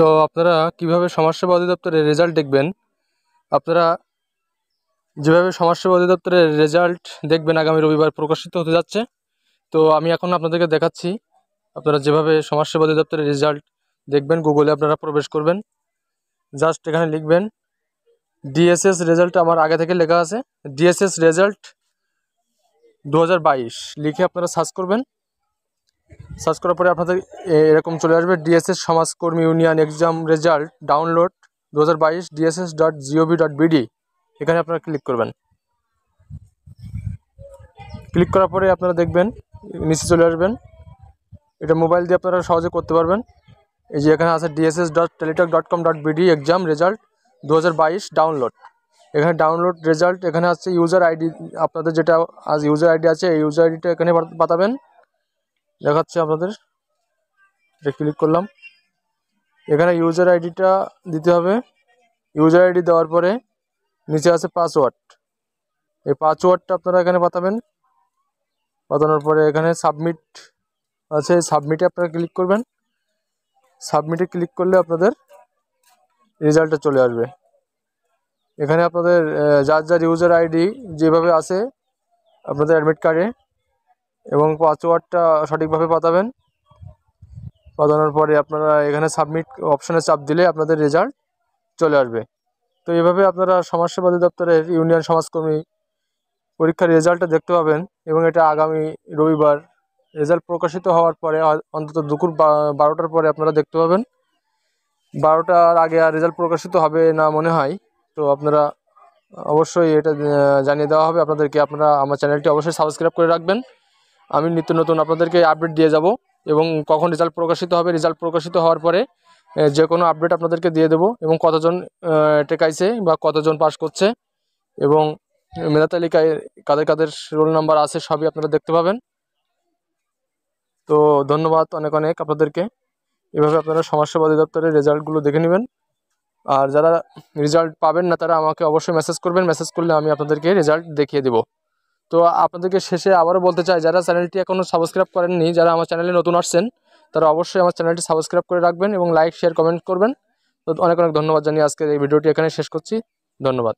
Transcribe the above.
তো আপনারা কিভাবে সমাজসেবা অধিদপ্তরের রেজাল্ট দেখবেন আপনারা যেভাবে সমাজসেবা অধিদপ্তরের রেজাল্ট দেখবেন আগামী রবিবার প্রকাশিত হতে যাচ্ছে তো আমি এখন আপনাদেরকে দেখাচ্ছি আপনারা যেভাবে সমাজসেবা অধিদপ্তরের রেজাল্ট দেখবেন গুগলে আপনারা প্রবেশ করবেন জাস্ট এখানে লিখবেন ডিএসএস রেজাল্ট আমার আগে থেকে লেখা আছে ডিএসএস রেজাল্ট দু লিখে আপনারা সার্চ করবেন সার্চ করার পরে আপনাদের এরকম চলে আসবে ডিএসএস সমাজকর্মী ইউনিয়ন এক্সাম রেজাল্ট ডাউনলোড দু হাজার বাইশ DSS dot G O V dot BD এখানে আপনারা ক্লিক করবেন ক্লিক করার পরে আপনারা দেখবেন নিচে চলে আসবেন এটা মোবাইল দিয়ে আপনারা সহজে করতে পারবেন এই যে এখানে আছে DSS dot Teletalk dot com dot BD exam result দু ডাউনলোড এখানে ডাউনলোড রেজাল্ট এখানে আছে ইউজার আইডি আপনাদের যেটা আজ ইউজার আইডি আছে এই ইউজার আইডিটা এখানে পাতাবেন দেখাচ্ছি আপনাদের এটা ক্লিক করলাম এখানে ইউজার আইডিটা দিতে হবে ইউজার আইডি দেওয়ার পরে নিচে আছে পাসওয়ার্ড এই পাসওয়ার্ডটা আপনারা এখানে পাঠাবেন পাঠানোর পরে এখানে সাবমিট আছে সাবমিটে আপনারা ক্লিক করবেন সাবমিটে ক্লিক করলে আপনাদের রেজাল্টটা চলে আসবে এখানে আপনাদের যার যার ইউজার আইডি যেভাবে আছে আপনাদের অ্যাডমিট কার্ডে এবং পাসওয়ার্ডটা সঠিকভাবে পাতাবেন পাতানোর পরে আপনারা এখানে সাবমিট অপশানে চাপ দিলে আপনাদের রেজাল্ট চলে আসবে তো এভাবে আপনারা সমাজসেবাদী দপ্তরের ইউনিয়ন সমাজকর্মী পরীক্ষার রেজাল্টটা দেখতে পাবেন এবং এটা আগামী রবিবার রেজাল্ট প্রকাশিত হওয়ার পরে অন্তত দুপুর বারোটার পরে আপনারা দেখতে পাবেন বারোটার আগে আর রেজাল্ট প্রকাশিত হবে না মনে হয় তো আপনারা অবশ্যই এটা জানিয়ে দেওয়া হবে আপনাদেরকে আপনারা আমার চ্যানেলটি অবশ্যই সাবস্ক্রাইব করে রাখবেন আমি নিত্য নতুন আপনাদেরকে আপডেট দিয়ে যাব এবং কখন রেজাল্ট প্রকাশিত হবে রেজাল্ট প্রকাশিত হওয়ার পরে যে কোনো আপডেট আপনাদেরকে দিয়ে দেব এবং কতজন টেকাইছে বা কতজন পাস করছে এবং মেধা তালিকায় কাদের কাদের রোল নাম্বার আছে সবই আপনারা দেখতে পাবেন তো ধন্যবাদ অনেক অনেক আপনাদেরকে এভাবে আপনারা সমাজসেবা অধিদপ্তরের রেজাল্টগুলো দেখে নেবেন আর যারা রেজাল্ট পাবেন না তারা আমাকে অবশ্যই মেসেজ করবেন মেসেজ করলে আমি আপনাদেরকে রেজাল্ট দেখিয়ে দেবো তো আপনাদেরকে শেষে আবারও বলতে চাই যারা চ্যানেলটি এখনও সাবস্ক্রাইব করেননি যারা আমার চ্যানেলে নতুন আসছেন তারা অবশ্যই আমার চ্যানেলটি সাবস্ক্রাইব করে রাখবেন এবং লাইক শেয়ার কমেন্ট করবেন তো অনেক অনেক ধন্যবাদ জানিয়ে আজকে এই ভিডিওটি এখানে শেষ করছি ধন্যবাদ